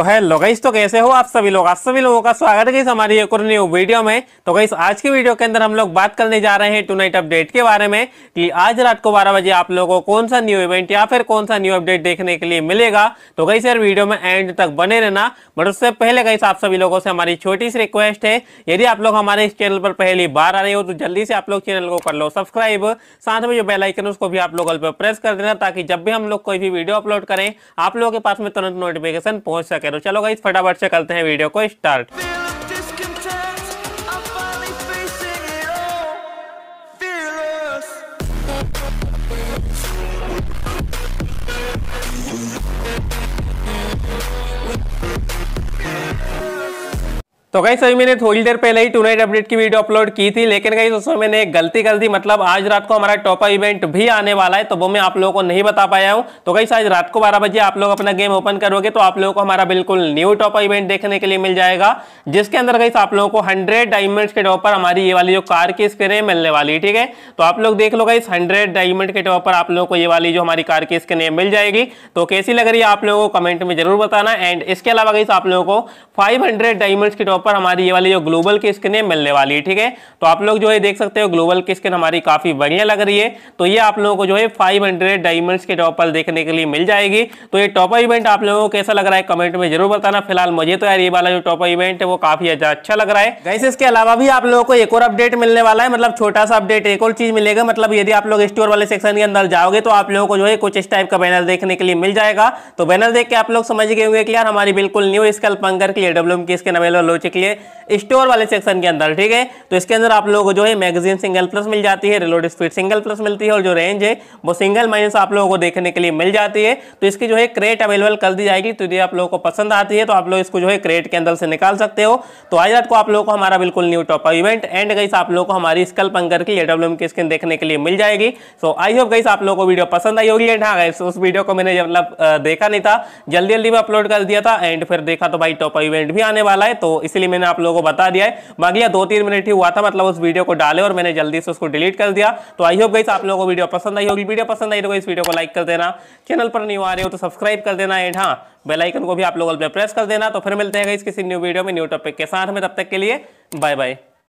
तो है गईस तो कैसे हो आप सभी लोग आप सभी लोगों का स्वागत है इस हमारी एक और न्यू वीडियो में तो गई आज की वीडियो के अंदर हम लोग बात करने जा रहे हैं टू नाइट अपडेट के बारे में कि आज रात को 12 बजे आप लोगों को कौन सा न्यू इवेंट या फिर कौन सा न्यू अपडेट देखने के लिए मिलेगा तो गई सर वीडियो में एंड तक बने रहना बट उससे पहले गई आप सभी लोगों से हमारी छोटी सी रिक्वेस्ट है यदि आप लोग हमारे इस चैनल पर पहली बार आ रहे हो तो जल्दी से आप लोग चैनल को कर लो सब्सक्राइब साथ में जो बेलाइकन उसको भी आप लोग प्रेस कर देना ताकि जब भी हम लोग कोई भी वीडियो अपलोड करें आप लोगों के पास में तुरंत नोटिफिकेशन पहुंच सके करूँ तो चलो गाइस फटाफट से करते हैं वीडियो को स्टार्ट तो कहीं सभी मैंने थोड़ी देर पहले ही टू नाइट अपडेट की वीडियो अपलोड की थी लेकिन कहीं उसमें मैंने एक गलती कर दी मतलब आज रात को हमारा टॉपा इवेंट भी आने वाला है तो वो मैं आप लोगों को नहीं बता पाया हूँ तो कहीं आज रात को 12 बजे आप लोग अपना गेम ओपन करोगे तो आप लोगों को हमारा बिल्कुल न्यू टॉपा इवेंट देखने के लिए मिल जाएगा जिसके अंदर कहीं आप लोगों को हंड्रेड डायमंड के टॉप पर हमारी ये वाली जो कार की स्क्रीन है मिलने वाली ठीक है तो आप लोग देख लो कहीं हंड्रेड डायमंड के टॉप पर आप लोगों को ये वाली जो हमारी कार की स्क्रीन है मिल जाएगी तो कैसी लग रही है आप लोगों को कमेंट में जरूर बताना एंड इसके अलावा कहीं आप लोगों को फाइव हंड्रेड डायमंड के टॉप ऊपर हमारी ये वाली जो ग्लोबल की स्किन है मिलने वाली है ठीक है तो आप लोग जो है देख सकते हो ग्लोबल की स्किन हमारी काफ़ी बढ़िया लग रही है तो ये आप लोगों को जो है फाइव हंड्रेड डायमंड्स के टॉपर देखने के लिए मिल जाएगी तो ये टॉपर इवेंट आप लोगों को कैसा लग रहा है कमेंट में जरूर बताना फिलहाल मुझे तो यार ये वाला जो टॉपर इवेंट है वो काफ़ी अच्छा लग रहा है वैसे इसके अलावा भी आप लोगों को एक और अपडेट मिलने वाला है मतलब छोटा सा अपडेट एक और चीज़ मिलेगा मतलब यदि आप लोग स्टोर वाले सेक्शन के अंदर जाओगे तो आप लोगों को जो है कुछ इस टाइप का बैनर देखने के लिए मिल जाएगा तो बैनर देख के आप लोग समझ गए होंगे कि यार हमारी बिल्कुल न्यू स्कल पंकर के लिए की स्किन अवेलेबल हो के लिए स्टोर वाले सेक्शन के अंदर ठीक है तो इसके अंदर आप लोगों को जो है मैगजीन सिंगल प्लस मिल जाती है रिलोड स्पीड सिंगल प्लस मिलती है और जो रेंज है वो सिंगल माइनस आप लोगों को देखने के लिए मिल जाती है तो इसकी जो है क्रेट अवेलेबल कर दी जाएगी तो यदि आप लोगों को पसंद आती है तो आप लोग इसको जो है क्रेट के अंदर से निकाल सकते हो तो आज रात को आप लोगों को हमारा बिल्कुल न्यू टॉप इवेंट एंड गई आप लोगों को हमारी स्कल पंकर की एडब्ल्यू की स्क्रीन देखने के लिए मिल जाएगी सो आई होप गई आप लोगों को वीडियो पसंद आई होगी एंड हाँ गई उस वीडियो को मैंने मतलब देखा नहीं था जल्दी जल्दी में अपलोड कर दिया था एंड फिर देखा तो भाई टॉप इवेंट भी आने वाला है तो इसलिए इसके लिए मैंने आप लोगों को बता दिया है बाकी दो तीन मिनट ही हुआ था मतलब उस वीडियो को डाले और मैंने जल्दी से उसको डिलीट कर दिया तो आई होप गई आप लोगों को वीडियो पसंद आई होगी वीडियो पसंद आई तो इस वीडियो को लाइक कर देना चैनल पर नहीं आ रहे हो तो सब्सक्राइब कर देना एंड हाँ बेलाइकन को भी आप लोग प्रेस कर देना तो फिर मिलते हैं इस किसी न्यू वीडियो में न्यू टॉपिक के साथ में तब तक के लिए बाय बाय